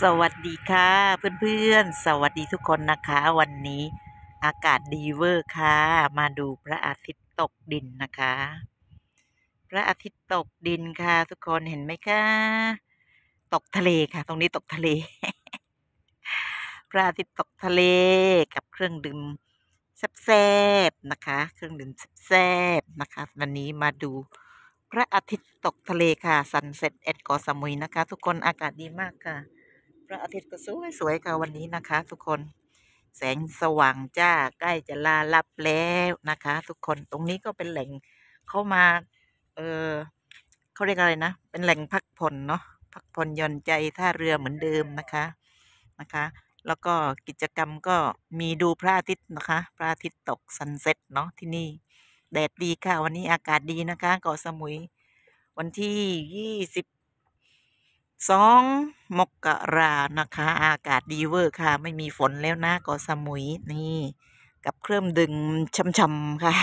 สวัสดีค่ะ เพื่อนๆสวัสดีทุกคนนะคะ วันนี้ อากาศดีเวอร์ค่ะ มาดูพระอาทิตย์ตกดินนะคะ พระอาทิตย์ตกดินค่ะ ทุกคนเห็นไหมคะตกทะเลค่ะ ตรงนี้ตกทะเลพระอาทิตย์ตกทะเลกับเครื่องดื่มแซ่บๆนะคะ เครื่องดื่มแซ่บๆนะคะ วันนี้มาดู พระอาทิตย์ตกทะเลค่ะซันเซ็ตเอ็ดกอสมุยนะคะ ทุกคนอากาศดีมากค่ะระอาทิตย์ก็สวยสวยค่ะวันนี้นะคะ ทุกคนแสงสว่างจ้า ใกล้จะลาลับแล้วนะคะ ทุกคนตรงนี้ก็เป็นแหล่งเข้ามา เออเขาเรียกอะไรนะเป็นแหล่งพักผ่อนเนาะพักผ่อนย่อนใจท่าเรือเหมือนเดิมนะคะนะคะ แล้วก็กิจกรรมก็มีดูพระอาทิตย์นะคะ พระอาทิตย์ตกซันเซ็ตเนาะที่นี่แดดดีค่ะ วันนี้อากาศดีนะคะเกาะสมุยวันที่ยี่สิบสองมกกรานะคะ อากาศดีเวอร์ค่ะ ไม่มีฝนแล้วนะเกาะสมุยนี่ กับเครื่องดึงช่ำๆค่ะ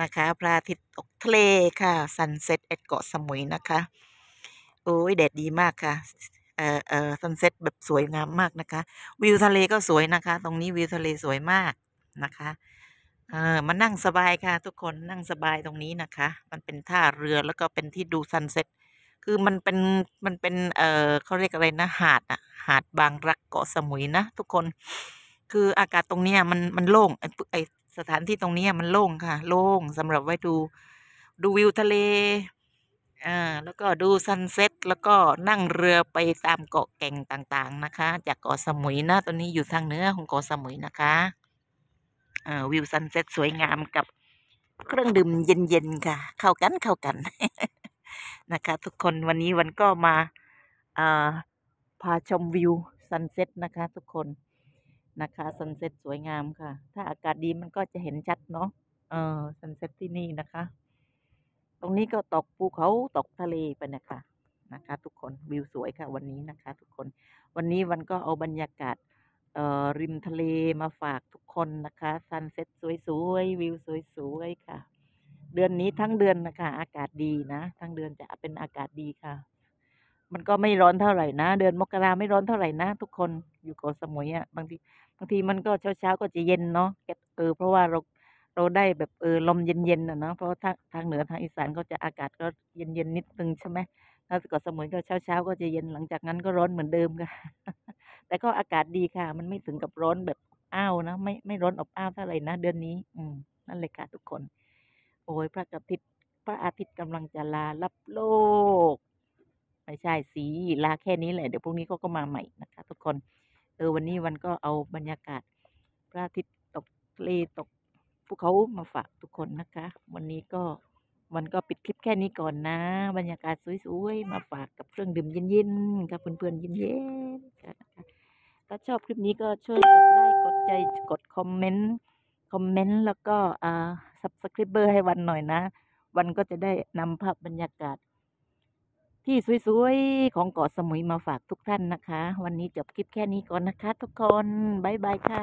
นะคะ พระอาทิตย์ตกทะเลค่ะซันเซ็ตแอดเกาะสมุย นะคะโอ้ยแดดดีมากค่ะเอ่อเอ่อซันเซ็ตแบบสวยงามมากนะคะ วิวทะเลก็สวยนะคะ ตรงนี้วิวทะเลสวยมากนะคะเออมานั่งสบายค่ะ ทุกคนนั่งสบายตรงนี้นะคะ มันเป็นท่าเรือแล้วก็เป็นที่ดูซันเซ็ตคือมันเป็นมันเป็นเออเขาเรียกอะไรนะ หาดอะ หาดบางรักเกาะสมุยนะ ทุกคน คืออากาศตรงเนี้ยมันมันโล่ง ไอสถานที่ตรงนี้มันโล่งค่ะ โล่งสำหรับไว้ดูดูวิวทะเล อ่าแล้วก็ดูซันเซ็ตแล้วก็นั่งเรือไปตามเกาะแก่งต่างๆนะคะ จากเกาะสมุยนะ ตอนนี้อยู่ทางเหนือของเกาะสมุยนะคะ อ่าวิวซันเซ็ตสวยงามกับเครื่องดื่มเย็นๆค่ะเข้ากันเข้ากันนะคะทุกคนวันนี้วันก็มาาพาชมวิวซันเซ็ตนะคะ ทุกคนนะคะซันเซ็ตสวยงามค่ะ ถ้าอากาศดีมันก็จะเห็นชัดเนาะเออซันเซ็ตที่นี่นะคะ ตรงนี้ก็ตกภูเขาตกทะเลไปนะคะนะคะ ทุกคนวิวสวยค่ะ วันนี้นะคะ ทุกคน วันนี้วันก็เอาบรรยากาศ เออ่ริมทะเลมาฝาก ทุกคนนะคะซันเซ็ตสวยๆวิวสวยๆค่ะเดือนนี้ทั้งเดือนนะคะอากาศดีนะ ทั้งเดือนจะเป็นอากาศดีค่ะ มันก็ไม่ร้อนเท่าไหร่นะเดือนมกราไม่ร้อนเท่าไหร่นะทุกคน อยู่เกาะสมุยอ่ะบางที บางทีมันก็เช้าเช้าก็จะเย็นเนาะเออเพราะว่าเราเราได้แบบเออลมเย็นๆนะเนาะเพราะทางทางเหนือทางอีสานก็จะอากาศก็เย็นๆ นิดนึงใช่ไหมแล้วเกาะสมุยก็เช้าเช้าก็จะเย็นหลังจากนั้นก็ร้อนเหมือนเดิมค่ะ แต่ก็อากาศดีค่ะ มันไม่ถึงกับร้อนแบบอ้าวนะไม่ไม่ร้อนอบอ้าวเท่าไหร่นะเดือนนี้ อืมนั่นเลยค่ะทุกคนโอ้ยพระอาทิตย์ พระอาทิตย์กำลังจะลารับโลกไม่ใช่สีลาแค่นี้แหละเดี๋ยวพรุ่งนี้เขาก็มาใหม่นะคะ ทุกคน เออวันนี้วันก็เอาบรรยากาศ พระอาทิตย์ตกทะเลตกภูเขามาฝากทุกคนนะคะ วันนี้ก็มันก็ปิดคลิปแค่นี้ก่อนนะ บรรยากาศสวยๆมาฝากกับเครื่องดื่มเย็นๆกับเพื่อนๆเย็นๆค่ะถ้าชอบคลิปนี้ก็ช่วยกดไลค์กดใจกดคอมเมนต์คอมเมนต์แล้วก็อ่าซับสคริปเบอร์ให้วันหน่อยนะ วันก็จะได้นำภาพบรรยากาศ ที่สวยๆ ของเกาะสมุยมาฝากทุกท่านนะคะ วันนี้จบคลิปแค่นี้ก่อนนะคะทุกคน บ๊ายบายค่ะ